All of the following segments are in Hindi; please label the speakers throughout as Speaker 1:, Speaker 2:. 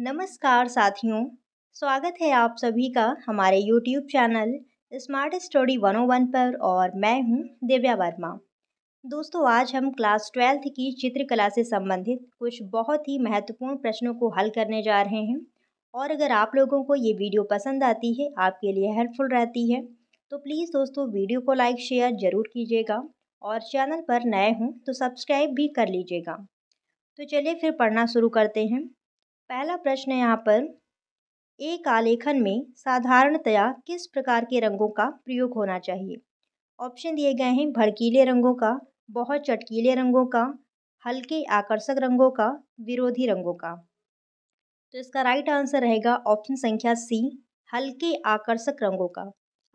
Speaker 1: नमस्कार साथियों स्वागत है आप सभी का हमारे यूट्यूब चैनल स्मार्ट स्टोरी 101 पर और मैं हूं दिव्या वर्मा दोस्तों आज हम क्लास ट्वेल्थ की चित्रकला से संबंधित कुछ बहुत ही महत्वपूर्ण प्रश्नों को हल करने जा रहे हैं और अगर आप लोगों को ये वीडियो पसंद आती है आपके लिए हेल्पफुल रहती है तो प्लीज़ दोस्तों वीडियो को लाइक शेयर ज़रूर कीजिएगा और चैनल पर नए हों तो सब्सक्राइब भी कर लीजिएगा तो चलिए फिर पढ़ना शुरू करते हैं पहला प्रश्न यहाँ पर एक आलेखन में साधारणतया किस प्रकार के रंगों का प्रयोग होना चाहिए ऑप्शन दिए गए हैं भड़कीले रंगों का बहुत चटकीले रंगों का हल्के आकर्षक रंगों का विरोधी रंगों का तो इसका राइट आंसर रहेगा ऑप्शन संख्या सी हल्के आकर्षक रंगों का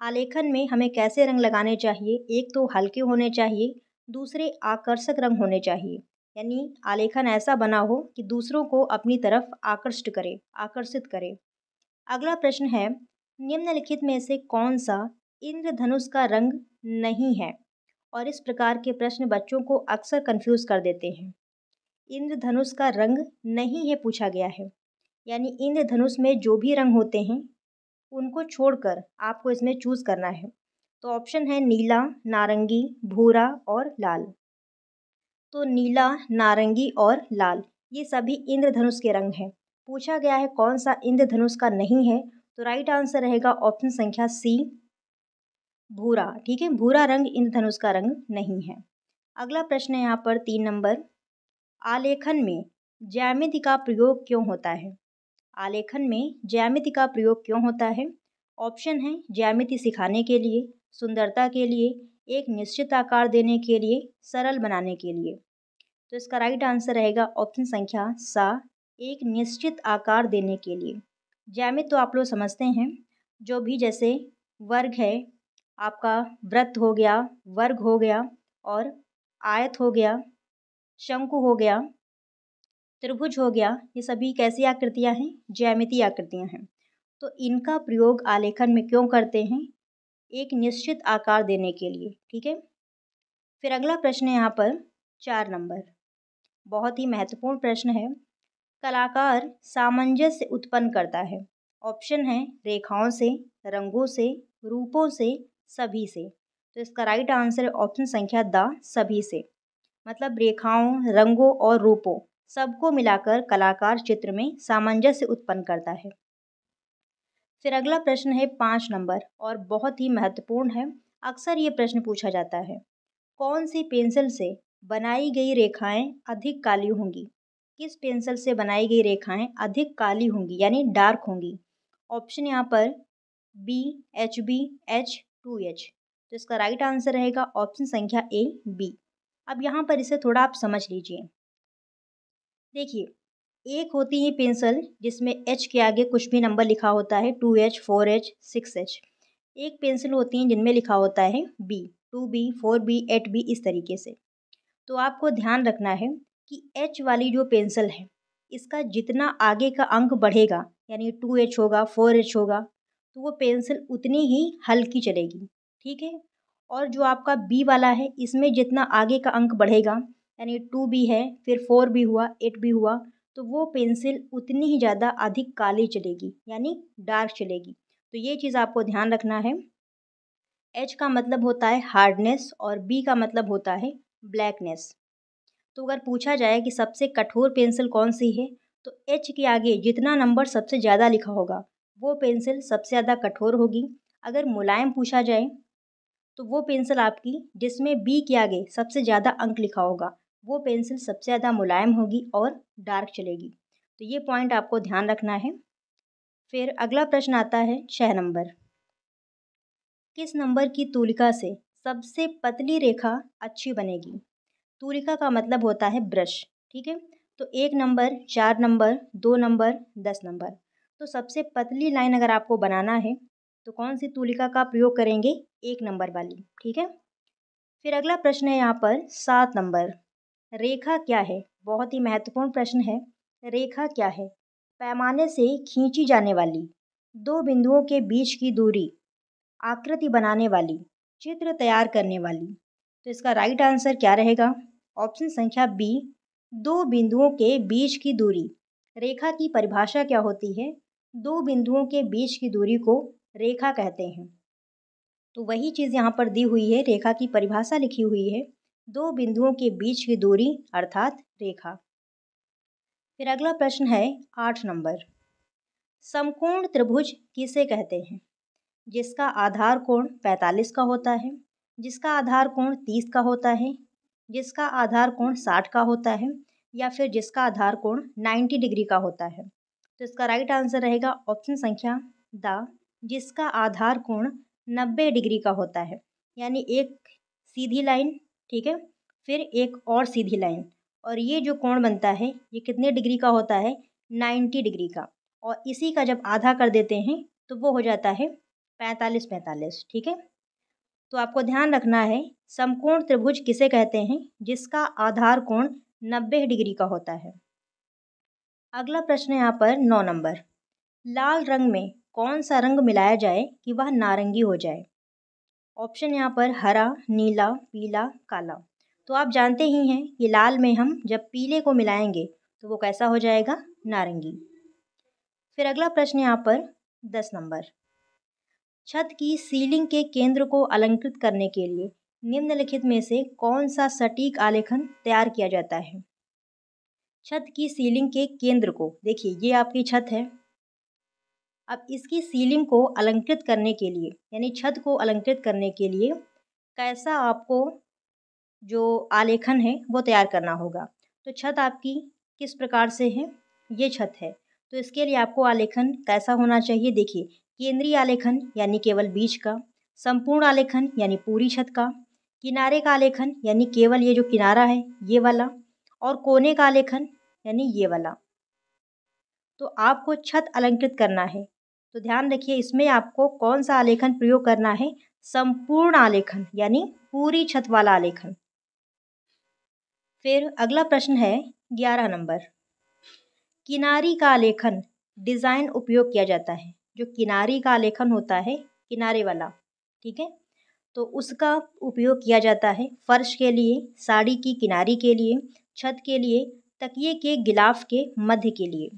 Speaker 1: आलेखन में हमें कैसे रंग लगाने चाहिए एक तो हल्के होने चाहिए दूसरे आकर्षक रंग होने चाहिए यानी आलेखन ऐसा बना हो कि दूसरों को अपनी तरफ आकर्षित करे आकर्षित करे अगला प्रश्न है निम्नलिखित में से कौन सा इंद्रधनुष का रंग नहीं है और इस प्रकार के प्रश्न बच्चों को अक्सर कंफ्यूज कर देते हैं इंद्रधनुष का रंग नहीं है पूछा गया है यानी इंद्रधनुष में जो भी रंग होते हैं उनको छोड़कर आपको इसमें चूज़ करना है तो ऑप्शन है नीला नारंगी भूरा और लाल तो नीला नारंगी और लाल ये सभी इंद्रधनुष के रंग हैं पूछा गया है कौन सा इंद्रधनुष का नहीं है तो राइट आंसर रहेगा ऑप्शन संख्या सी भूरा ठीक है भूरा रंग इंद्रधनुष का रंग नहीं है अगला प्रश्न है यहाँ पर तीन नंबर आलेखन में ज्यामिति का प्रयोग क्यों होता है आलेखन में ज्यामिति का प्रयोग क्यों होता है ऑप्शन है ज्यामिति सिखाने के लिए सुंदरता के लिए एक निश्चित आकार देने के लिए सरल बनाने के लिए तो इसका राइट आंसर रहेगा ऑप्शन संख्या सा एक निश्चित आकार देने के लिए जैमित तो आप लोग समझते हैं जो भी जैसे वर्ग है आपका व्रत हो गया वर्ग हो गया और आयत हो गया शंकु हो गया त्रिभुज हो गया ये सभी कैसी आकृतियाँ हैं ज्यामिति आकृतियाँ हैं तो इनका प्रयोग आलेखन में क्यों करते हैं एक निश्चित आकार देने के लिए ठीक है फिर अगला प्रश्न है यहाँ पर चार नंबर बहुत ही महत्वपूर्ण प्रश्न है कलाकार सामंजस्य उत्पन्न करता है ऑप्शन है रेखाओं से रंगों से रूपों से सभी से तो इसका राइट आंसर है ऑप्शन संख्या द सभी से मतलब रेखाओं रंगों और रूपों सबको मिलाकर कलाकार चित्र में सामंजस्य उत्पन्न करता है फिर अगला प्रश्न है पाँच नंबर और बहुत ही महत्वपूर्ण है अक्सर ये प्रश्न पूछा जाता है कौन सी पेंसिल से बनाई गई रेखाएं अधिक काली होंगी किस पेंसिल से बनाई गई रेखाएं अधिक काली होंगी यानी डार्क होंगी ऑप्शन यहाँ पर B H B H two H तो इसका राइट आंसर रहेगा ऑप्शन संख्या ए बी अब यहाँ पर इसे थोड़ा आप समझ लीजिए देखिए एक होती है पेंसिल जिसमें एच के आगे कुछ भी नंबर लिखा होता है two H four H six H एक पेंसिल होती हैं जिनमें लिखा होता है B two B four B eight B इस तरीके से तो आपको ध्यान रखना है कि एच वाली जो पेंसिल है इसका जितना आगे का अंक बढ़ेगा यानी टू एच होगा फोर एच होगा तो वो पेंसिल उतनी ही हल्की चलेगी ठीक है और जो आपका बी वाला है इसमें जितना आगे का अंक बढ़ेगा यानी टू बी है फिर फोर बी हुआ एट बी हुआ तो वो पेंसिल उतनी ही ज़्यादा अधिक काली चलेगी यानी डार्क चलेगी तो ये चीज़ आपको ध्यान रखना है एच का मतलब होता है हार्डनेस और बी का मतलब होता है ब्लैकनेस तो अगर पूछा जाए कि सबसे कठोर पेंसिल कौन सी है तो एच के आगे जितना नंबर सबसे ज़्यादा लिखा होगा वो पेंसिल सबसे ज़्यादा कठोर होगी अगर मुलायम पूछा जाए तो वो पेंसिल आपकी जिसमें बी के आगे सबसे ज़्यादा अंक लिखा होगा वो पेंसिल सबसे ज़्यादा मुलायम होगी और डार्क चलेगी तो ये पॉइंट आपको ध्यान रखना है फिर अगला प्रश्न आता है छः नंबर किस नंबर की तूलिका से सबसे पतली रेखा अच्छी बनेगी तूलिका का मतलब होता है ब्रश ठीक है तो एक नंबर चार नंबर दो नंबर दस नंबर तो सबसे पतली लाइन अगर आपको बनाना है तो कौन सी तूलिका का प्रयोग करेंगे एक नंबर वाली ठीक है फिर अगला प्रश्न है यहाँ पर सात नंबर रेखा क्या है बहुत ही महत्वपूर्ण प्रश्न है रेखा क्या है पैमाने से खींची जाने वाली दो बिंदुओं के बीच की दूरी आकृति बनाने वाली चित्र तैयार करने वाली तो इसका राइट आंसर क्या रहेगा ऑप्शन संख्या बी दो बिंदुओं के बीच की दूरी रेखा की परिभाषा क्या होती है दो बिंदुओं के बीच की दूरी को रेखा कहते हैं तो वही चीज़ यहाँ पर दी हुई है रेखा की परिभाषा लिखी हुई है दो बिंदुओं के बीच की दूरी अर्थात रेखा फिर अगला प्रश्न है आठ नंबर समकोण त्रिभुज किसे कहते हैं जिसका आधार कोण पैंतालीस का होता है जिसका आधार कोण तीस का होता है जिसका आधार कोण साठ का होता है या फिर जिसका आधार कोण नाइन्टी डिग्री का होता है तो इसका राइट आंसर रहेगा ऑप्शन संख्या द जिसका आधार कोण नब्बे डिग्री का होता है यानी एक सीधी लाइन ठीक है फिर एक और सीधी लाइन और ये जो कोण बनता है ये कितने डिग्री का होता है नाइन्टी डिग्री का और इसी का जब आधा कर देते हैं तो वो हो जाता है पैंतालीस पैंतालीस ठीक है तो आपको ध्यान रखना है समकोण त्रिभुज किसे कहते हैं जिसका आधार कोण नब्बे डिग्री का होता है अगला प्रश्न यहाँ पर नौ नंबर लाल रंग में कौन सा रंग मिलाया जाए कि वह नारंगी हो जाए ऑप्शन यहाँ पर हरा नीला पीला काला तो आप जानते ही हैं कि लाल में हम जब पीले को मिलाएंगे तो वो कैसा हो जाएगा नारंगी फिर अगला प्रश्न यहाँ पर दस नंबर छत की सीलिंग के केंद्र को अलंकृत करने के लिए निम्नलिखित में से कौन सा सटीक आलेखन तैयार किया जाता है छत की सीलिंग के केंद्र को देखिए ये आपकी छत है अब इसकी सीलिंग को अलंकृत करने के लिए यानी छत को अलंकृत करने के लिए कैसा आपको जो आलेखन है वो तैयार करना होगा तो छत आपकी किस प्रकार से है ये छत है तो इसके लिए आपको आलेखन कैसा होना चाहिए देखिए केंद्रीय आलेखन यानी केवल बीच का संपूर्ण आलेखन यानी पूरी छत का किनारे का आलेखन यानी केवल ये जो किनारा है ये वाला और कोने का आलेखन यानी ये वाला तो आपको छत अलंकृत करना है तो ध्यान रखिए इसमें आपको कौन सा आलेखन प्रयोग करना है संपूर्ण आलेखन यानी पूरी छत वाला आलेखन फिर अगला प्रश्न है ग्यारह नंबर किनारी का आलेखन डिज़ाइन उपयोग किया जाता है जो किनारी का आलेखन होता है किनारे वाला ठीक है तो उसका उपयोग किया जाता है फर्श के लिए साड़ी की किनारी के लिए छत के लिए तकिए के गिलाफ के मध्य के लिए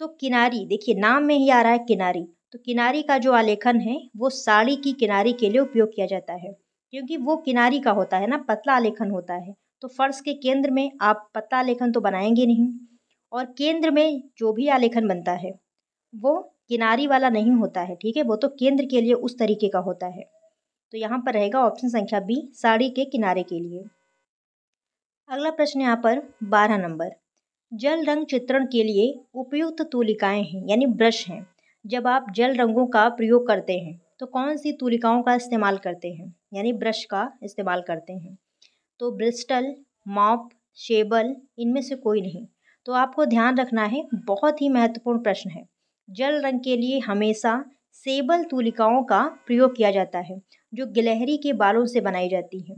Speaker 1: तो किनारी देखिए नाम में ही आ रहा है किनारी तो किनारी का जो आलेखन है वो साड़ी की किनारी के लिए उपयोग किया जाता है क्योंकि वो किनारी का होता है ना पतला आलेखन होता है तो फर्श के केंद्र में आप पतला आलेखन तो बनाएंगे नहीं और केंद्र में जो भी आलेखन बनता है वो किनारी वाला नहीं होता है ठीक है वो तो केंद्र के लिए उस तरीके का होता है तो यहाँ पर रहेगा ऑप्शन संख्या बी साड़ी के किनारे के लिए अगला प्रश्न यहाँ पर बारह नंबर जल रंग चित्रण के लिए उपयुक्त तुलिकाएँ हैं यानी ब्रश हैं जब आप जल रंगों का प्रयोग करते हैं तो कौन सी तूलिकाओं का इस्तेमाल करते हैं यानी ब्रश का इस्तेमाल करते हैं तो ब्रिस्टल मॉप शेबल इनमें से कोई नहीं तो आपको ध्यान रखना है बहुत ही महत्वपूर्ण प्रश्न है जल रंग के लिए हमेशा सेबल तूलिकाओं का प्रयोग किया जाता है जो गिलहरी के बालों से बनाई जाती है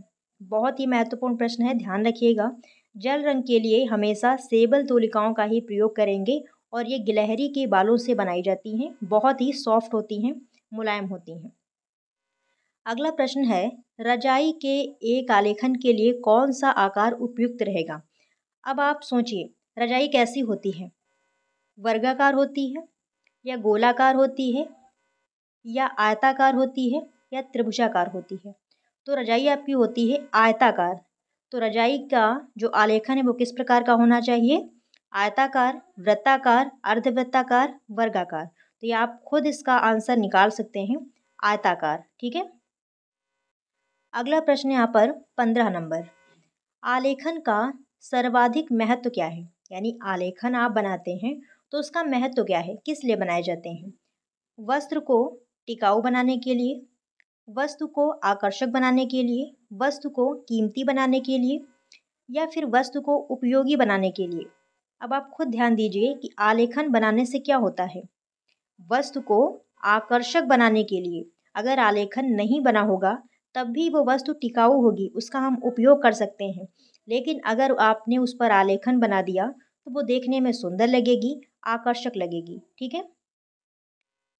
Speaker 1: बहुत ही महत्वपूर्ण प्रश्न है ध्यान रखिएगा जल रंग के लिए हमेशा सेबल तोलिकाओं का ही प्रयोग करेंगे और ये गिलहरी के बालों से बनाई जाती हैं बहुत ही सॉफ्ट होती हैं मुलायम होती हैं अगला प्रश्न है रजाई के एक आलेखन के लिए कौन सा आकार उपयुक्त रहेगा अब आप सोचिए रजाई कैसी होती है वर्गाकार होती है या गोलाकार होती है या आयताकार होती है या त्रिभुजाकार होती है तो रजाई आपकी होती है आयताकार तो रजाई का जो आलेखन है वो किस प्रकार का होना चाहिए आयताकार वृत्ताकार अर्धवृत्ताकार वर्गाकार तो ये आप खुद इसका आंसर निकाल सकते हैं आयताकार ठीक है अगला प्रश्न यहाँ पर पंद्रह नंबर आलेखन का सर्वाधिक महत्व क्या है यानी आलेखन आप बनाते हैं तो उसका महत्व क्या है किस लिए बनाए जाते हैं वस्त्र को टिकाऊ बनाने के लिए वस्तु को आकर्षक बनाने के लिए वस्तु को कीमती बनाने के लिए या फिर वस्तु को उपयोगी बनाने के लिए अब आप खुद ध्यान दीजिए कि आलेखन बनाने से क्या होता है वस्तु को आकर्षक बनाने के लिए अगर आलेखन नहीं बना होगा तब भी वो वस्तु टिकाऊ होगी उसका हम उपयोग कर सकते हैं लेकिन अगर आपने उस पर आलेखन बना दिया तो वो देखने में सुंदर लगेगी आकर्षक लगेगी ठीक है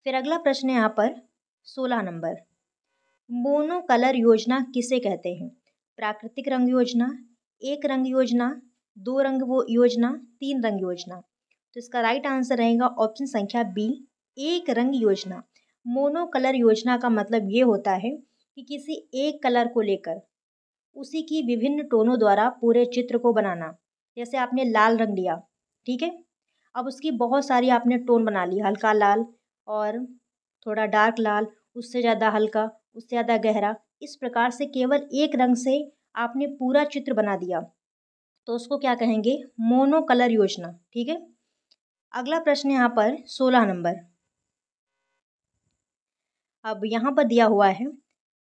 Speaker 1: फिर अगला प्रश्न है यहाँ पर सोलह नंबर मोनो कलर योजना किसे कहते हैं? प्राकृतिक रंग योजना एक रंग योजना दो रंग वो योजना तीन रंग योजना तो इसका राइट आंसर रहेगा ऑप्शन संख्या बी एक रंग योजना मोनो कलर योजना का मतलब ये होता है कि किसी एक कलर को लेकर उसी की विभिन्न टोनों द्वारा पूरे चित्र को बनाना जैसे आपने लाल रंग लिया ठीक है अब उसकी बहुत सारी आपने टोन बना ली हल्का लाल और थोड़ा डार्क लाल उससे ज़्यादा हल्का उससे ज़्यादा गहरा इस प्रकार से केवल एक रंग से आपने पूरा चित्र बना दिया तो उसको क्या कहेंगे मोनो कलर योजना ठीक है अगला प्रश्न यहाँ पर सोलह नंबर अब यहाँ पर दिया हुआ है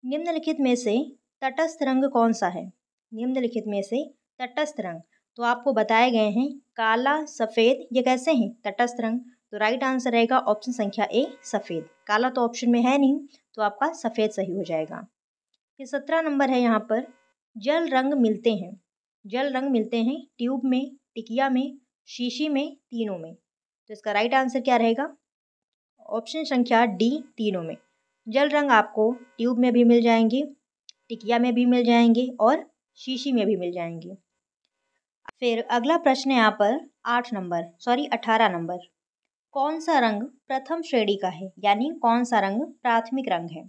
Speaker 1: निम्नलिखित में से तटस्थ रंग कौन सा है निम्नलिखित में से तटस्थ रंग तो आपको बताए गए हैं काला सफ़ेद ये कैसे हैं तटस्थ रंग तो राइट आंसर रहेगा ऑप्शन संख्या ए सफ़ेद काला तो ऑप्शन में है नहीं तो आपका सफ़ेद सही हो जाएगा फिर सत्रह नंबर है यहाँ पर जल रंग मिलते हैं जल रंग मिलते हैं ट्यूब में टिकिया में शीशी में तीनों में तो इसका राइट आंसर क्या रहेगा ऑप्शन संख्या डी तीनों में जल रंग आपको ट्यूब में भी मिल जाएंगे टिकिया में भी मिल जाएंगे और शीशी में भी मिल जाएंगे फिर अगला प्रश्न है यहाँ पर आठ नंबर सॉरी अठारह नंबर कौन सा रंग प्रथम श्रेणी का है यानी कौन सा रंग प्राथमिक रंग है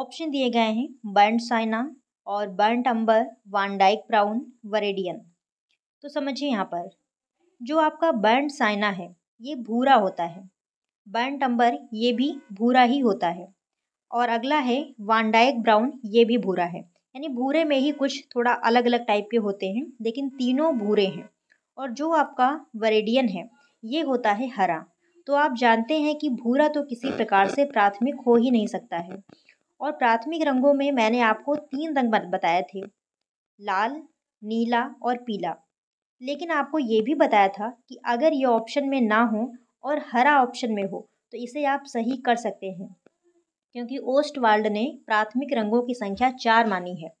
Speaker 1: ऑप्शन दिए गए हैं बर्न साइना और burnt umber Van Dyke brown viridian तो समझिए यहाँ पर जो आपका बर्न साइना है ये भूरा होता है बर्न अम्बर ये भी भूरा ही होता है और अगला है वानडाइक ब्राउन ये भी भूरा है यानी भूरे में ही कुछ थोड़ा अलग अलग टाइप के होते हैं लेकिन तीनों भूरे हैं और जो आपका वरेडियन है ये होता है हरा तो आप जानते हैं कि भूरा तो किसी प्रकार से प्राथमिक हो ही नहीं सकता है और प्राथमिक रंगों में मैंने आपको तीन रंग बताए थे लाल नीला और पीला लेकिन आपको ये भी बताया था कि अगर ये ऑप्शन में ना हो और हरा ऑप्शन में हो तो इसे आप सही कर सकते हैं क्योंकि ओस्ट वर्ल्ड ने प्राथमिक रंगों की संख्या चार मानी है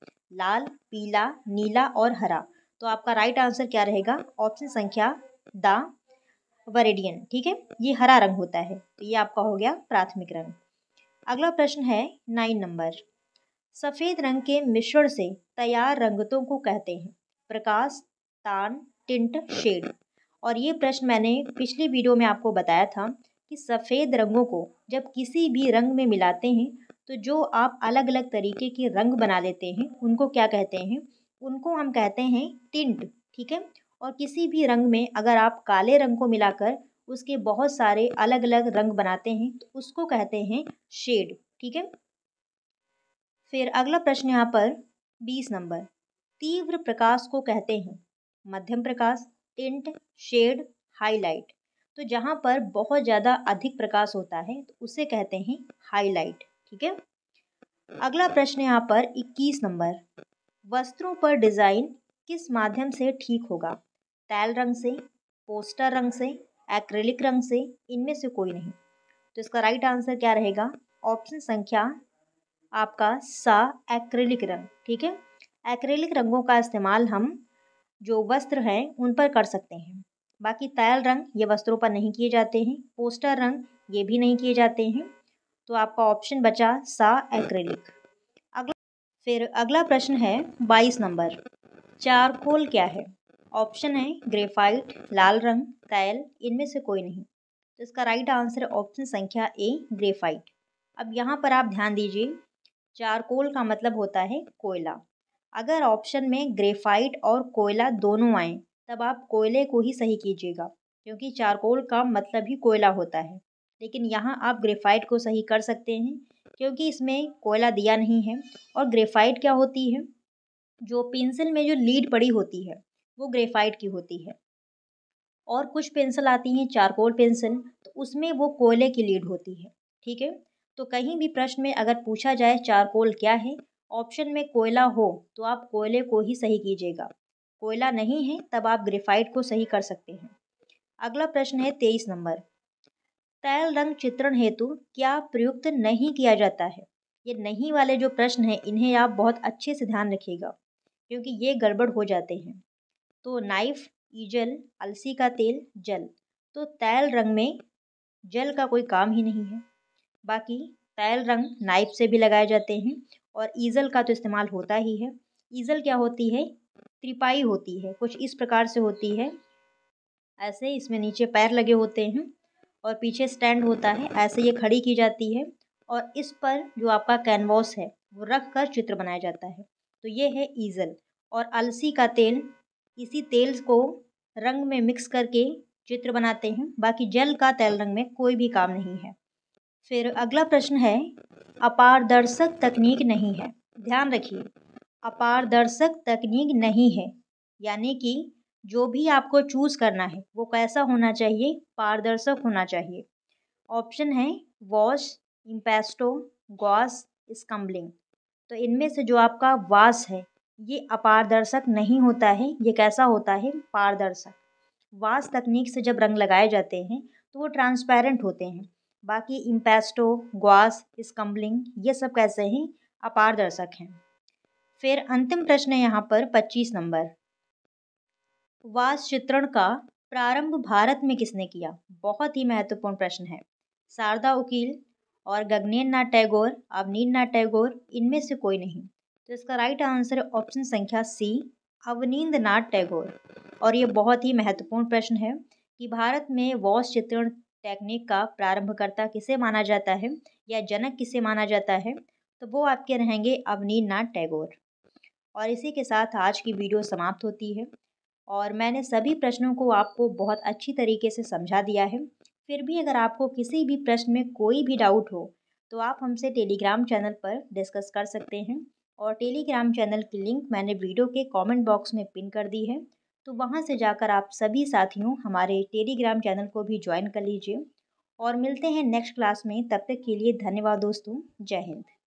Speaker 1: लाल पीला नीला और हरा तो आपका राइट आंसर क्या रहेगा ऑप्शन संख्या द वरेडियन ठीक है ये हरा रंग होता है तो ये आपका हो गया प्राथमिक रंग अगला प्रश्न है नाइन नंबर सफ़ेद रंग के मिश्रण से तैयार रंगतों को कहते हैं प्रकाश तान टिंट शेड और ये प्रश्न मैंने पिछली वीडियो में आपको बताया था कि सफ़ेद रंगों को जब किसी भी रंग में मिलाते हैं तो जो आप अलग अलग तरीके के रंग बना लेते हैं उनको क्या कहते हैं उनको हम कहते हैं टिंट ठीक है और किसी भी रंग में अगर आप काले रंग को मिलाकर उसके बहुत सारे अलग अलग रंग बनाते हैं तो उसको कहते हैं शेड ठीक है फिर अगला प्रश्न यहाँ पर बीस नंबर तीव्र प्रकाश को कहते हैं मध्यम प्रकाश टिंट शेड हाईलाइट तो जहाँ पर बहुत ज़्यादा अधिक प्रकाश होता है तो उसे कहते हैं हाईलाइट ठीक है अगला प्रश्न यहाँ पर इक्कीस नंबर वस्त्रों पर डिज़ाइन किस माध्यम से ठीक होगा तैल रंग से पोस्टर रंग से एक्रेलिक रंग से इनमें से कोई नहीं तो इसका राइट आंसर क्या रहेगा ऑप्शन संख्या आपका सा एक्रेलिक रंग ठीक है एक्रेलिक रंगों का इस्तेमाल हम जो वस्त्र हैं उन पर कर सकते हैं बाकी तैल रंग ये वस्त्रों पर नहीं किए जाते हैं पोस्टर रंग ये भी नहीं किए जाते हैं तो आपका ऑप्शन बचा सा एक्रेलिक अगला फिर अगला प्रश्न है बाईस नंबर चारकोल क्या है ऑप्शन है ग्रेफाइट लाल रंग तैल इनमें से कोई नहीं तो इसका राइट आंसर है ऑप्शन संख्या ए ग्रेफाइट अब यहाँ पर आप ध्यान दीजिए चारकोल का मतलब होता है कोयला अगर ऑप्शन में ग्रेफाइट और कोयला दोनों आए तब आप कोयले को ही सही कीजिएगा क्योंकि चारकोल का मतलब ही कोयला होता है लेकिन यहाँ आप ग्रेफाइट को सही कर सकते हैं क्योंकि इसमें कोयला दिया नहीं है और ग्रेफाइट क्या होती है जो पेंसिल में जो लीड पड़ी होती है वो ग्रेफाइट की होती है और कुछ पेंसिल आती हैं चारकोल पेंसिल तो उसमें वो कोयले की लीड होती है ठीक है तो कहीं भी प्रश्न में अगर पूछा जाए चारकोल क्या है ऑप्शन में कोयला हो तो आप कोयले को ही सही कीजिएगा कोयला नहीं है तब आप ग्रेफाइट को सही कर सकते हैं अगला प्रश्न है तेईस नंबर तैल रंग चित्रण हेतु क्या प्रयुक्त नहीं किया जाता है ये नहीं वाले जो प्रश्न हैं इन्हें आप बहुत अच्छे से ध्यान रखिएगा क्योंकि ये गड़बड़ हो जाते हैं तो नाइफ ईजल अलसी का तेल जल तो तैल रंग में जल का कोई काम ही नहीं है बाकी तैल रंग नाइफ से भी लगाए जाते हैं और ईजल का तो इस्तेमाल होता ही है ईजल क्या होती है त्रिपाई होती है कुछ इस प्रकार से होती है ऐसे इसमें नीचे पैर लगे होते हैं और पीछे स्टैंड होता है ऐसे ये खड़ी की जाती है और इस पर जो आपका कैनवास है वो रख कर चित्र बनाया जाता है तो ये है ईजल और अलसी का तेल इसी तेल को रंग में मिक्स करके चित्र बनाते हैं बाकी जल का तेल रंग में कोई भी काम नहीं है फिर अगला प्रश्न है अपारदर्शक तकनीक नहीं है ध्यान रखिए अपारदर्शक तकनीक नहीं है यानी कि जो भी आपको चूज़ करना है वो कैसा होना चाहिए पारदर्शक होना चाहिए ऑप्शन है वॉश इम्पेस्टो गॉस स्कम्बलिंग तो इनमें से जो आपका वास है ये अपारदर्शक नहीं होता है ये कैसा होता है पारदर्शक वास तकनीक से जब रंग लगाए जाते हैं तो वो ट्रांसपेरेंट होते हैं बाकी इम्पेस्टो ग्वास स्कम्बलिंग ये सब कैसे हैं अपारदर्शक हैं फिर अंतिम प्रश्न है यहाँ पर पच्चीस नंबर वास चित्रण का प्रारंभ भारत में किसने किया बहुत ही महत्वपूर्ण प्रश्न है शारदा उकील और गगनेन्द्र नाथ टैगोर अवनीन्द्र नाथ टैगोर इनमें से कोई नहीं तो इसका राइट आंसर है ऑप्शन संख्या सी अवनींद्र नाथ टैगोर और ये बहुत ही महत्वपूर्ण प्रश्न है कि भारत में वॉश चित्रण टेक्निक का प्रारंभकर्ता किसे माना जाता है या जनक किसे माना जाता है तो वो आपके रहेंगे अवनींद नाथ टैगोर और इसी के साथ आज की वीडियो समाप्त होती है और मैंने सभी प्रश्नों को आपको बहुत अच्छी तरीके से समझा दिया है फिर भी अगर आपको किसी भी प्रश्न में कोई भी डाउट हो तो आप हमसे टेलीग्राम चैनल पर डिस्कस कर सकते हैं और टेलीग्राम चैनल की लिंक मैंने वीडियो के कमेंट बॉक्स में पिन कर दी है तो वहाँ से जाकर आप सभी साथियों हमारे टेलीग्राम चैनल को भी ज्वाइन कर लीजिए और मिलते हैं नेक्स्ट क्लास में तब तक के लिए धन्यवाद दोस्तों जय हिंद